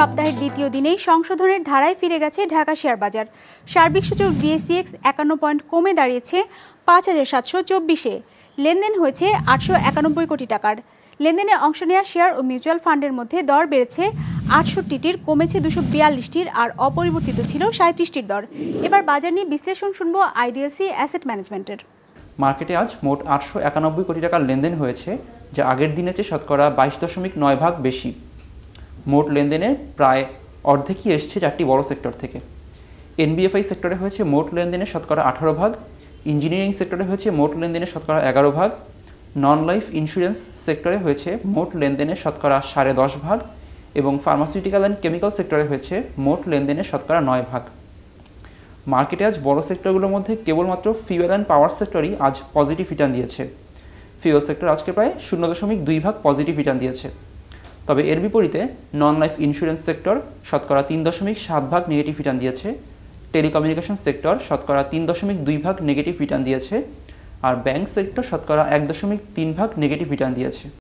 সপ্তাহের দ্বিতীয় দিনেই সংশোধনের ধারায় ফিরে গেছে ঢাকা শেয়ার বাজার সার্বিক সূচক ডিএসিএক্স একান্ন পয়েন্ট কমে দাঁড়িয়েছে পাঁচ হাজার সাতশো চব্বিশে লেনদেন হয়েছে আটশো একানব্বই কোটি টাকার লেনদেনে অংশ নেওয়া শেয়ার ও মিউচুয়াল ফান্ডের মধ্যে দর বেড়েছে আটষট্টিটির কমেছে দুশো বিয়াল্লিশটির আর অপরিবর্তিত ছিল সাঁত্রিশটির দর এবার বাজার নিয়ে বিশ্লেষণ শুনব আইডিএলসি অ্যাসেট ম্যানেজমেন্টের মার্কেটে আজ মোট আটশো একানব্বই কোটি টাকার লেনদেন হয়েছে যা আগের দিনের চেয়ে শতকরা বাইশ দশমিক নয় ভাগ বেশি মোট লেনদেনের প্রায় অর্ধেকই এসছে চারটি বড় সেক্টর থেকে এনবিএফআই সেক্টরে হয়েছে মোট লেনদেনের শতকরা আঠারো ভাগ ইঞ্জিনিয়ারিং সেক্টরে হয়েছে মোট লেনদেনের শতকরা এগারো ভাগ নন লাইফ ইন্স্যুরেন্স সেক্টরে হয়েছে মোট লেনদেনের শতকরা সাড়ে দশ ভাগ এবং ফার্মাসিউটিক্যাল অ্যান্ড কেমিক্যাল সেক্টরে হয়েছে মোট লেনদেনের শতকরা নয় ভাগ মার্কেটে আজ বড় সেক্টরগুলোর মধ্যে কেবলমাত্র ফিউয়েল অ্যান্ড পাওয়ার সেক্টরই আজ পজিটিভ রিটার্ন দিয়েছে ফিউয়েল সেক্টর আজকে প্রায় শূন্য দশমিক দুই ভাগ পজিটিভ রিটার্ন দিয়েছে তবে এর বিপরীতে নন লাইফ ইন্স্যুরেন্স সেক্টর শতকরা তিন দশমিক সাত ভাগ নেগেটিভ রিটার্ন দিয়েছে টেলিকমিউনিকেশন সেক্টর শতকরা তিন দশমিক দুই ভাগ নেগেটিভ রিটার্ন দিয়েছে আর ব্যাংক সেক্টর শতকরা এক দশমিক তিন ভাগ নেগেটিভ রিটার্ন দিয়েছে